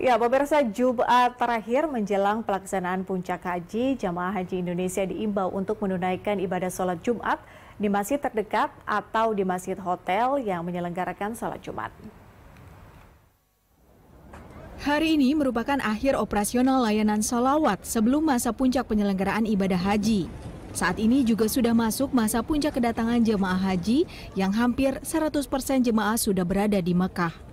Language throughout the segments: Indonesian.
Ya, pemirsa Jumat terakhir menjelang pelaksanaan puncak haji, jamaah haji Indonesia diimbau untuk menunaikan ibadah sholat Jumat di masjid terdekat atau di masjid hotel yang menyelenggarakan sholat Jumat. Hari ini merupakan akhir operasional layanan sholawat sebelum masa puncak penyelenggaraan ibadah haji. Saat ini juga sudah masuk masa puncak kedatangan jemaah haji yang hampir 100% jemaah sudah berada di Mekah.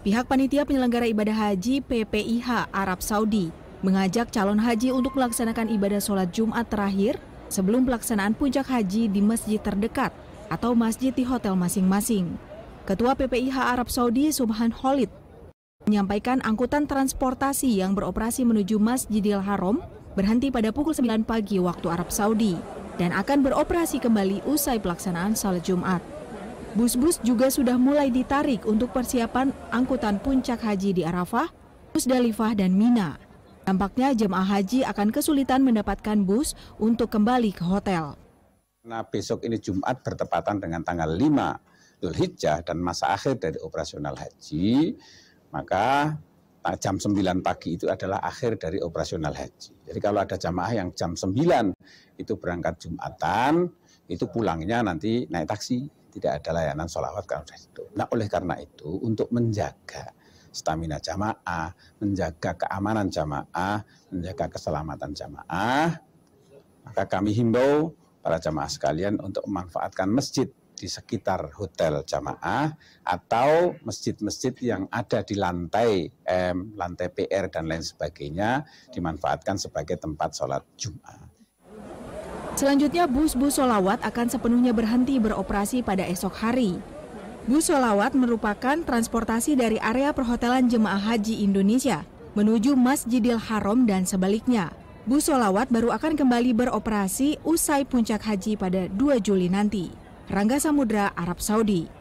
Pihak panitia penyelenggara ibadah haji PPIH Arab Saudi mengajak calon haji untuk melaksanakan ibadah sholat Jumat terakhir sebelum pelaksanaan puncak haji di masjid terdekat atau masjid di hotel masing-masing. Ketua PPIH Arab Saudi Subhan Khalid menyampaikan angkutan transportasi yang beroperasi menuju Masjidil Haram berhenti pada pukul 9 pagi waktu Arab Saudi dan akan beroperasi kembali usai pelaksanaan sholat Jumat. Bus-bus juga sudah mulai ditarik untuk persiapan angkutan puncak haji di Arafah, Musdalifah, dan Mina. Nampaknya jemaah haji akan kesulitan mendapatkan bus untuk kembali ke hotel. Nah besok ini Jumat bertepatan dengan tanggal 5 Dhul dan masa akhir dari operasional haji, maka jam 9 pagi itu adalah akhir dari operasional haji. Jadi kalau ada jamaah yang jam 9 itu berangkat Jumatan, itu pulangnya nanti naik taksi tidak ada layanan sholawat karena sudah itu. Nah oleh karena itu untuk menjaga stamina jamaah, menjaga keamanan jamaah, menjaga keselamatan jamaah, maka kami himbau para jamaah sekalian untuk memanfaatkan masjid di sekitar hotel jamaah atau masjid-masjid yang ada di lantai M, lantai PR dan lain sebagainya dimanfaatkan sebagai tempat sholat Jumat. Selanjutnya bus-bus solawat akan sepenuhnya berhenti beroperasi pada esok hari. Bus solawat merupakan transportasi dari area perhotelan jemaah haji Indonesia menuju Masjidil Haram dan sebaliknya. Bus solawat baru akan kembali beroperasi usai puncak haji pada 2 Juli nanti. Rangga Samudra, Arab Saudi.